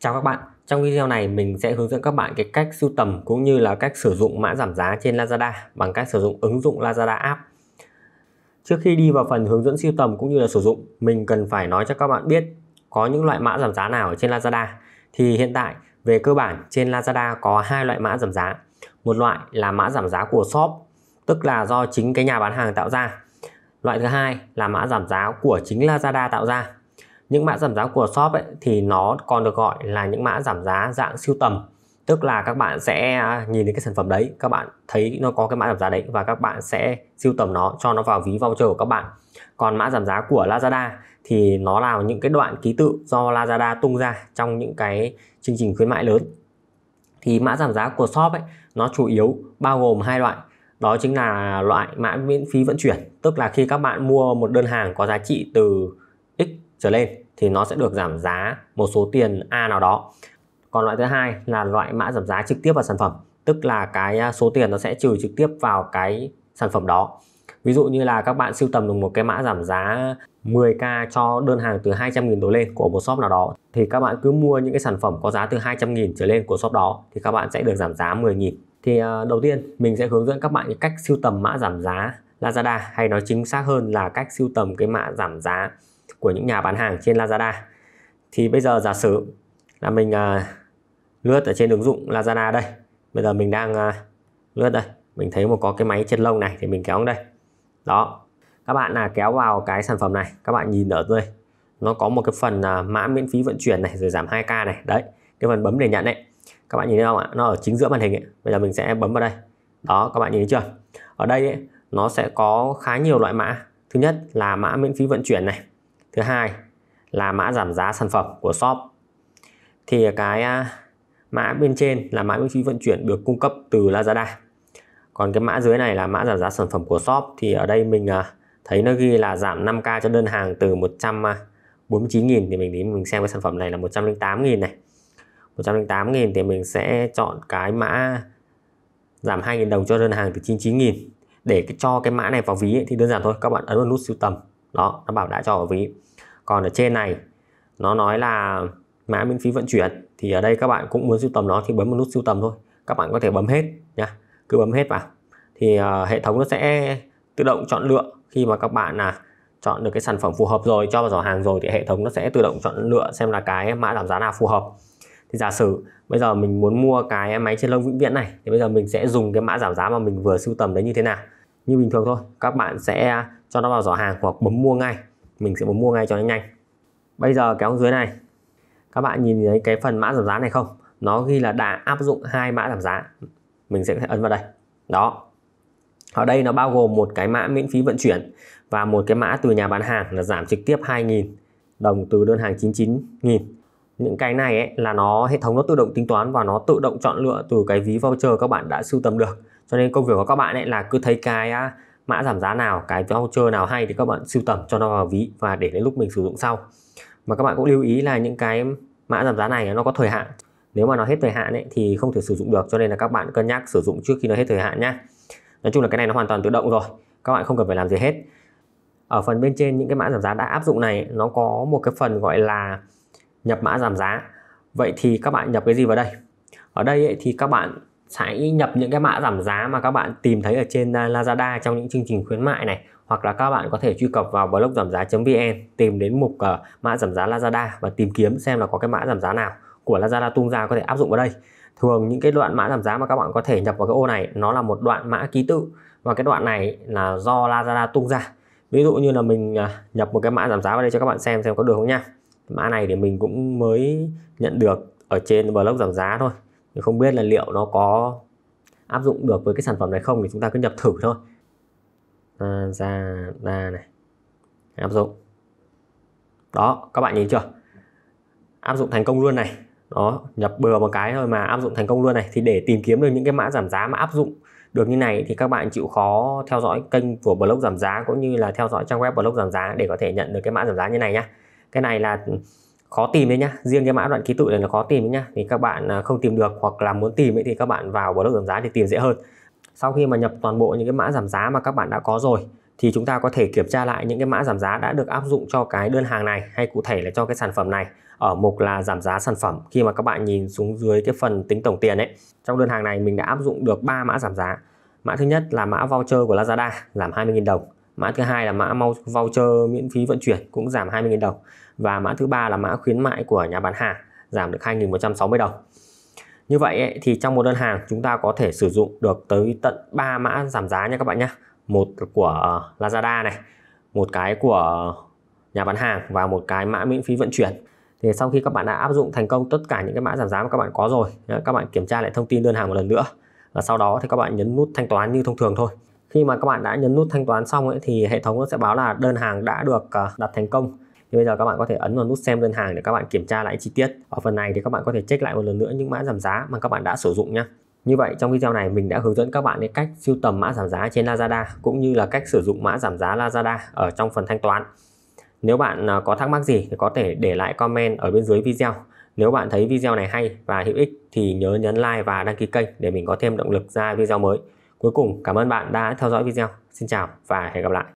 Chào các bạn, trong video này mình sẽ hướng dẫn các bạn cái cách sưu tầm cũng như là cách sử dụng mã giảm giá trên Lazada bằng cách sử dụng ứng dụng Lazada app. Trước khi đi vào phần hướng dẫn sưu tầm cũng như là sử dụng, mình cần phải nói cho các bạn biết có những loại mã giảm giá nào ở trên Lazada. Thì hiện tại về cơ bản trên Lazada có hai loại mã giảm giá. Một loại là mã giảm giá của shop, tức là do chính cái nhà bán hàng tạo ra. Loại thứ hai là mã giảm giá của chính Lazada tạo ra những mã giảm giá của shop ấy, thì nó còn được gọi là những mã giảm giá dạng siêu tầm tức là các bạn sẽ à, nhìn đến cái sản phẩm đấy các bạn thấy nó có cái mã giảm giá đấy và các bạn sẽ siêu tầm nó cho nó vào ví voucher của các bạn còn mã giảm giá của Lazada thì nó là những cái đoạn ký tự do Lazada tung ra trong những cái chương trình khuyến mại lớn thì mã giảm giá của shop ấy nó chủ yếu bao gồm hai loại đó chính là loại mã miễn phí vận chuyển tức là khi các bạn mua một đơn hàng có giá trị từ trở lên thì nó sẽ được giảm giá một số tiền A nào đó. Còn loại thứ hai là loại mã giảm giá trực tiếp vào sản phẩm, tức là cái à, số tiền nó sẽ trừ trực tiếp vào cái sản phẩm đó. Ví dụ như là các bạn siêu tầm được một cái mã giảm giá 10k cho đơn hàng từ 200.000 đổ lên của một shop nào đó thì các bạn cứ mua những cái sản phẩm có giá từ 200.000 trở lên của shop đó thì các bạn sẽ được giảm giá 10.000. Thì à, đầu tiên mình sẽ hướng dẫn các bạn cách siêu tầm mã giảm giá Lazada hay nói chính xác hơn là cách siêu tầm cái mã giảm giá của những nhà bán hàng trên Lazada thì bây giờ giả sử là mình à, lướt ở trên ứng dụng Lazada đây bây giờ mình đang à, lướt đây mình thấy một có cái máy chân lông này thì mình kéo đây đó các bạn là kéo vào cái sản phẩm này các bạn nhìn ở đây nó có một cái phần à, mã miễn phí vận chuyển này rồi giảm 2k này đấy cái phần bấm để nhận đấy các bạn nhìn thấy không ạ nó ở chính giữa màn hình ấy. bây giờ mình sẽ bấm vào đây đó các bạn nhìn thấy chưa ở đây ấy, nó sẽ có khá nhiều loại mã thứ nhất là mã miễn phí vận chuyển này thứ hai là mã giảm giá sản phẩm của shop thì cái à, mã bên trên là mã miễn phí vận chuyển được cung cấp từ Lazada còn cái mã dưới này là mã giảm giá sản phẩm của shop thì ở đây mình à, thấy nó ghi là giảm 5k cho đơn hàng từ 149.000 à, thì mình đến mình xem cái sản phẩm này là 108.000 này 108.000 thì mình sẽ chọn cái mã giảm 2.000 đồng cho đơn hàng từ 99.000 để cho cái mã này vào ví ấy, thì đơn giản thôi các bạn ấn vào nút siêu tầm đó nó bảo đã cho ở ví còn ở trên này nó nói là mã miễn phí vận chuyển thì ở đây các bạn cũng muốn sưu tầm nó thì bấm một nút sưu tầm thôi các bạn có thể bấm hết nhá cứ bấm hết vào thì uh, hệ thống nó sẽ tự động chọn lựa khi mà các bạn là chọn được cái sản phẩm phù hợp rồi cho vào giỏ hàng rồi thì hệ thống nó sẽ tự động chọn lựa xem là cái mã giảm giá nào phù hợp thì giả sử bây giờ mình muốn mua cái máy trên lông vĩnh viễn này thì bây giờ mình sẽ dùng cái mã giảm giá mà mình vừa sưu tầm đấy như thế nào như bình thường thôi các bạn sẽ cho nó vào giỏ hàng hoặc bấm mua ngay mình sẽ bấm mua ngay cho nó nhanh bây giờ kéo dưới này các bạn nhìn thấy cái phần mã giảm giá này không nó ghi là đã áp dụng hai mã giảm giá mình sẽ ấn vào đây đó ở đây nó bao gồm một cái mã miễn phí vận chuyển và một cái mã từ nhà bán hàng là giảm trực tiếp 2.000 đồng từ đơn hàng 99.000 những cái này ấy, là nó hệ thống nó tự động tính toán và nó tự động chọn lựa từ cái ví voucher các bạn đã sưu tầm được cho nên công việc của các bạn ấy là cứ thấy cái à, mã giảm giá nào cái voucher nào hay thì các bạn sưu tầm cho nó vào ví và để đến lúc mình sử dụng sau mà các bạn cũng lưu ý là những cái mã giảm giá này nó có thời hạn nếu mà nó hết thời hạn ấy, thì không thể sử dụng được cho nên là các bạn cân nhắc sử dụng trước khi nó hết thời hạn nhé. nói chung là cái này nó hoàn toàn tự động rồi các bạn không cần phải làm gì hết ở phần bên trên những cái mã giảm giá đã áp dụng này nó có một cái phần gọi là nhập mã giảm giá vậy thì các bạn nhập cái gì vào đây ở đây ấy, thì các bạn hãy nhập những cái mã giảm giá mà các bạn tìm thấy ở trên à, Lazada trong những chương trình khuyến mại này hoặc là các bạn có thể truy cập vào blog giảm giá.vn tìm đến mục uh, mã giảm giá Lazada và tìm kiếm xem là có cái mã giảm giá nào của Lazada tung ra có thể áp dụng vào đây thường những cái đoạn mã giảm giá mà các bạn có thể nhập vào cái ô này nó là một đoạn mã ký tự và cái đoạn này là do Lazada tung ra ví dụ như là mình à, nhập một cái mã giảm giá vào đây cho các bạn xem xem có được không nha mã này thì mình cũng mới nhận được ở trên blog giảm giá thôi thì không biết là liệu nó có áp dụng được với cái sản phẩm này không thì chúng ta cứ nhập thử thôi à, ra này áp dụng đó các bạn nhìn chưa áp dụng thành công luôn này đó nhập bừa một cái thôi mà áp dụng thành công luôn này thì để tìm kiếm được những cái mã giảm giá mà áp dụng được như này thì các bạn chịu khó theo dõi kênh của blog giảm giá cũng như là theo dõi trang web blog giảm giá để có thể nhận được cái mã giảm giá như này nhá cái này là khó tìm đấy nhá riêng cái mã đoạn ký tự này là khó tìm đấy nhá thì các bạn à, không tìm được hoặc là muốn tìm ấy thì các bạn vào blog giảm giá thì tìm dễ hơn sau khi mà nhập toàn bộ những cái mã giảm giá mà các bạn đã có rồi thì chúng ta có thể kiểm tra lại những cái mã giảm giá đã được áp dụng cho cái đơn hàng này hay cụ thể là cho cái sản phẩm này ở mục là giảm giá sản phẩm khi mà các bạn nhìn xuống dưới cái phần tính tổng tiền ấy trong đơn hàng này mình đã áp dụng được 3 mã giảm giá mã thứ nhất là mã voucher của Lazada giảm 20.000 đồng mã thứ hai là mã voucher miễn phí vận chuyển cũng giảm 20.000 đồng và mã thứ ba là mã khuyến mại của nhà bán hàng giảm được 2.160 đồng như vậy ấy, thì trong một đơn hàng chúng ta có thể sử dụng được tới tận 3 mã giảm giá nha các bạn nhé một của ờ, Lazada này một cái của nhà bán hàng và một cái mã miễn phí vận chuyển thì sau khi các bạn đã áp dụng thành công tất cả những cái mã giảm giá mà các bạn có rồi các bạn kiểm tra lại thông tin đơn hàng một lần nữa và sau đó thì các bạn nhấn nút thanh toán như thông thường thôi khi mà các bạn đã nhấn nút thanh toán xong ấy, thì hệ thống nó sẽ báo là đơn hàng đã được ờ, đặt thành công thì bây giờ các bạn có thể ấn vào nút xem đơn hàng để các bạn kiểm tra lại chi tiết ở phần này thì các bạn có thể check lại một lần nữa những mã giảm giá mà các bạn đã sử dụng nhé như vậy trong video này mình đã hướng dẫn các bạn đến cách siêu tầm mã giảm giá trên Lazada cũng như là cách sử dụng mã giảm giá Lazada ở trong phần thanh toán nếu bạn ờ, có thắc mắc gì thì có thể để lại comment ở bên dưới video nếu bạn thấy video này hay và hữu ích thì nhớ nhấn like và đăng ký kênh để mình có thêm động lực ra video mới Cuối cùng cảm ơn bạn đã theo dõi video. Xin chào và hẹn gặp lại.